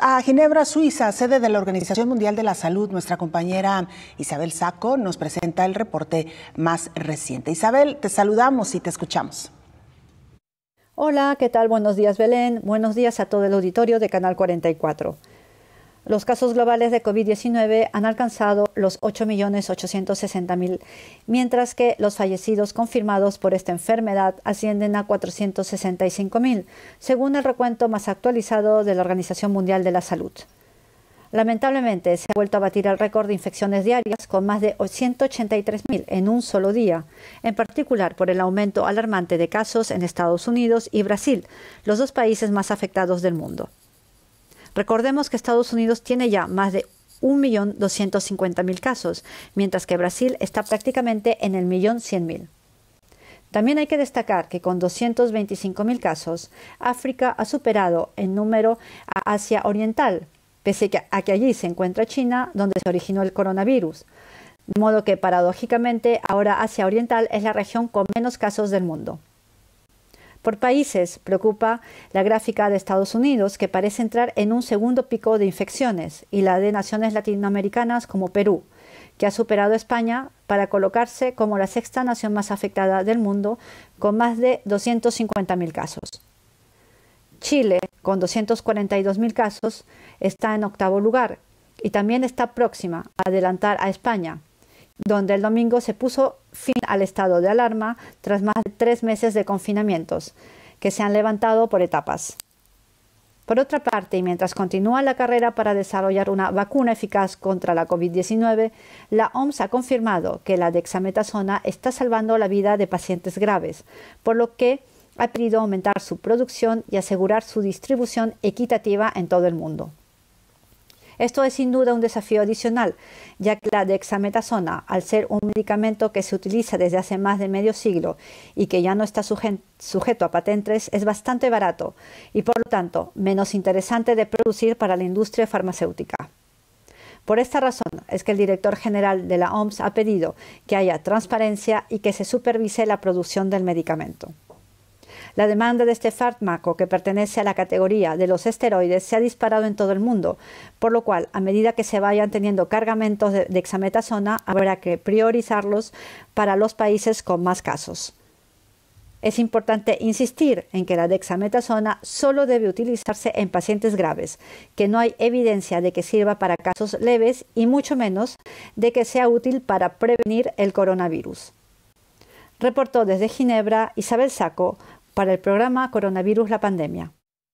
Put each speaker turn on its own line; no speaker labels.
a Ginebra, Suiza, sede de la Organización Mundial de la Salud. Nuestra compañera Isabel Saco nos presenta el reporte más reciente. Isabel, te saludamos y te escuchamos. Hola, ¿qué tal? Buenos días, Belén. Buenos días a todo el auditorio de Canal 44. Los casos globales de COVID-19 han alcanzado los 8.860.000, mientras que los fallecidos confirmados por esta enfermedad ascienden a 465.000, según el recuento más actualizado de la Organización Mundial de la Salud. Lamentablemente, se ha vuelto a batir el récord de infecciones diarias con más de 183.000 en un solo día, en particular por el aumento alarmante de casos en Estados Unidos y Brasil, los dos países más afectados del mundo. Recordemos que Estados Unidos tiene ya más de 1.250.000 casos, mientras que Brasil está prácticamente en el millón También hay que destacar que con 225.000 casos, África ha superado en número a Asia Oriental, pese a que allí se encuentra China, donde se originó el coronavirus. De modo que, paradójicamente, ahora Asia Oriental es la región con menos casos del mundo. Por países, preocupa la gráfica de Estados Unidos, que parece entrar en un segundo pico de infecciones, y la de naciones latinoamericanas como Perú, que ha superado a España para colocarse como la sexta nación más afectada del mundo, con más de 250.000 casos. Chile, con 242.000 casos, está en octavo lugar y también está próxima a adelantar a España, donde el domingo se puso fin al estado de alarma tras más de tres meses de confinamientos, que se han levantado por etapas. Por otra parte, y mientras continúa la carrera para desarrollar una vacuna eficaz contra la COVID-19, la OMS ha confirmado que la dexametasona está salvando la vida de pacientes graves, por lo que ha pedido aumentar su producción y asegurar su distribución equitativa en todo el mundo. Esto es sin duda un desafío adicional, ya que la dexametasona, al ser un medicamento que se utiliza desde hace más de medio siglo y que ya no está sujeto a patentes, es bastante barato y por lo tanto menos interesante de producir para la industria farmacéutica. Por esta razón es que el director general de la OMS ha pedido que haya transparencia y que se supervise la producción del medicamento. La demanda de este fármaco, que pertenece a la categoría de los esteroides, se ha disparado en todo el mundo, por lo cual, a medida que se vayan teniendo cargamentos de, dexametasona, habrá que priorizarlos para los países con más casos. Es importante insistir en que la dexametasona solo debe utilizarse en pacientes graves, que no hay evidencia de que sirva para casos leves y mucho menos de que sea útil para prevenir el coronavirus. Reportó desde Ginebra Isabel Saco para el programa Coronavirus la Pandemia.